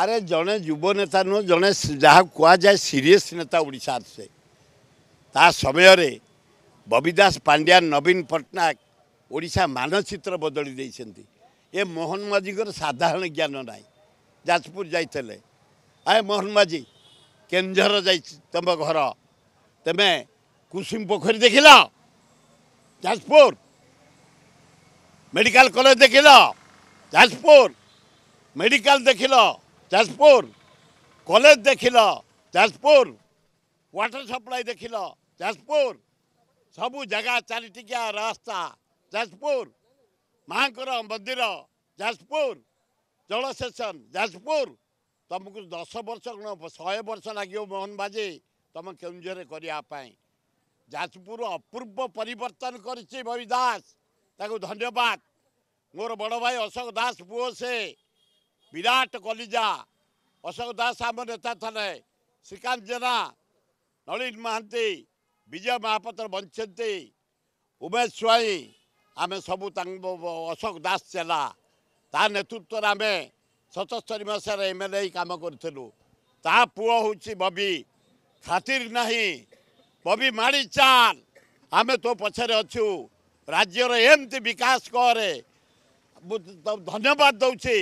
আরে জনে যুব নেতা নୁହଁ জনে যা কুয়া যায় সিরিয়স নেতা ওড়িশার সে তা সময় ববিদাস পাণ্ডিয়া নবীন পট্টনাক ওড়িশা মানচিত্র বদলি দিয়েছেন এ মোহন মাঝিঙ্কর সাধারণ জ্ঞান নাই যাজপুর ଯାଇଥିଲେ আয় মোহন মাঝি କେନ୍ଦୁଝର যাই ତୁମ ঘর তুমি কুসুম পোখরী দেখিল যাজপুর মেডিকাল কলেজ দেখিল যাজপুর মেডিকাল দেখিল जाजपुर कलेज देखि जाजपुर वाटर सप्लाई देखि जाजपुर सबु जगा चालिटिक रास्ता जाजपुर महाको मन्दिर जाजपुर जलसेसन जाजपुर तमकु दस वर्ष शे वर्ष लाग मोहन बाजे तम केुझर गरेको जाजपुर अपूर्व परिवर्तन गरिब दास त धन्यवाद भाई अशोक दास से ବିରାଟ কলিজা ଅଶୋକ ଦାସ ଆମ ନେତା থে ଶ୍ରୀକାନ୍ତ ଜେନା নলীন ମହାନ୍ତି ବିଜୟ ମହାପାତ୍ର ବଞ୍ଚନ୍ତି ଉମେଶ ସ୍ୱାଇଁ ଆମେ ସବୁ ତାଙ୍କ ଅଶୋକ ଦାସ ଚେଲା ତା ନେତୃତ୍ୱରେ ଆମେ ସତସ୍ତରୀ ମାସରେ ଏମ୍ ଏଲ୍ ଏ କାମ କରିଥିଲୁ ତା ପୁଅ ହେଉଛି ବବି ଖାତିର ନାହିଁ ବବି ମାଡ଼ି ଚାଲ ଆମେ ତୋ ପଛରେ ଅଛୁ ରାଜ୍ୟର ଏମିତି ବିକାଶ କରେ ମୁଁ ଧନ୍ୟବାଦ ଦେଉଛି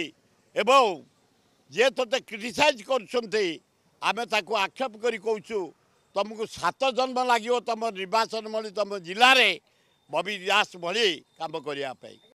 ଏବଂ ଯିଏ ତୋତେ କ୍ରିଟିସାଇଜ୍ କରୁଛନ୍ତି ଆମେ ତାକୁ ଆକ୍ଷେପ କରି କହୁଛୁ ତୁମକୁ ସାତ ଜନ୍ମ ଲାଗିବ ତୁମ ନିର୍ବାଚନ ଭଳି ତୁମ ଜିଲ୍ଲାରେ ବବି ଦାସ ଭଳି କାମ କରିବା ପାଇଁ